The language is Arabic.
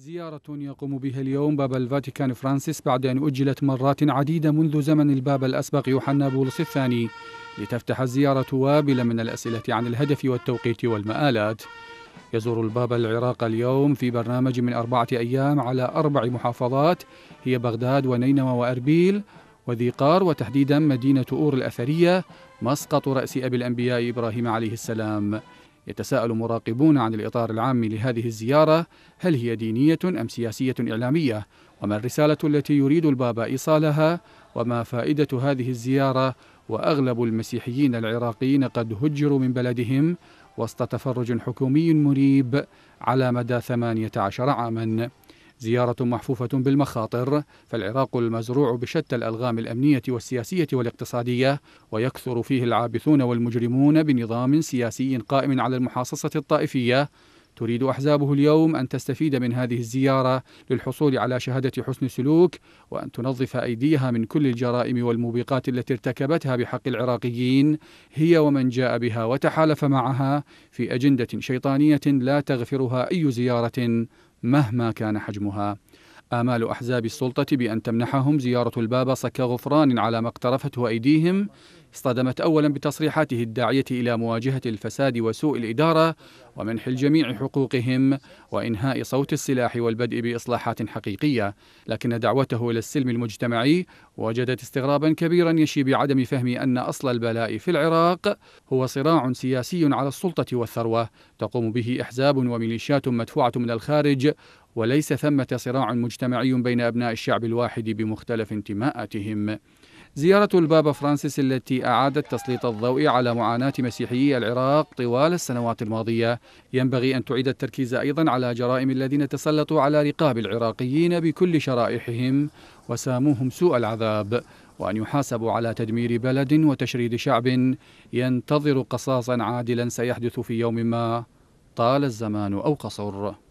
زيارة يقوم بها اليوم باب الفاتيكان فرانسيس بعد أن أجلت مرات عديدة منذ زمن الباب الأسبق يوحنا بولس الثاني لتفتح الزيارة وابلا من الأسئلة عن الهدف والتوقيت والمآلات يزور الباب العراق اليوم في برنامج من أربعة أيام على أربع محافظات هي بغداد ونينوى وأربيل وذي قار وتحديدا مدينة أور الأثرية مسقط رأس أبي الأنبياء إبراهيم عليه السلام يتساءل مراقبون عن الإطار العام لهذه الزيارة هل هي دينية أم سياسية إعلامية؟ وما الرسالة التي يريد البابا إيصالها؟ وما فائدة هذه الزيارة؟ وأغلب المسيحيين العراقيين قد هجروا من بلدهم وسط تفرج حكومي مريب على مدى 18 عاماً زيارة محفوفة بالمخاطر فالعراق المزروع بشتى الألغام الأمنية والسياسية والاقتصادية ويكثر فيه العابثون والمجرمون بنظام سياسي قائم على المحاصصة الطائفية تريد أحزابه اليوم أن تستفيد من هذه الزيارة للحصول على شهادة حسن سلوك وأن تنظف أيديها من كل الجرائم والموبقات التي ارتكبتها بحق العراقيين هي ومن جاء بها وتحالف معها في أجندة شيطانية لا تغفرها أي زيارة مهما كان حجمها آمال أحزاب السلطة بأن تمنحهم زيارة البابا صك غفران على ما اقترفته أيديهم اصطدمت أولا بتصريحاته الداعية إلى مواجهة الفساد وسوء الإدارة ومنح الجميع حقوقهم وإنهاء صوت السلاح والبدء بإصلاحات حقيقية لكن دعوته إلى السلم المجتمعي وجدت استغرابا كبيرا يشي بعدم فهم أن أصل البلاء في العراق هو صراع سياسي على السلطة والثروة تقوم به أحزاب وميليشيات مدفوعة من الخارج وليس ثمة صراع مجتمعي بين أبناء الشعب الواحد بمختلف انتماءاتهم زيارة البابا فرانسيس التي أعادت تسليط الضوء على معاناة مسيحيي العراق طوال السنوات الماضية ينبغي أن تعيد التركيز أيضا على جرائم الذين تسلطوا على رقاب العراقيين بكل شرائحهم وساموهم سوء العذاب وأن يحاسبوا على تدمير بلد وتشريد شعب ينتظر قصاصا عادلا سيحدث في يوم ما طال الزمان أو قصر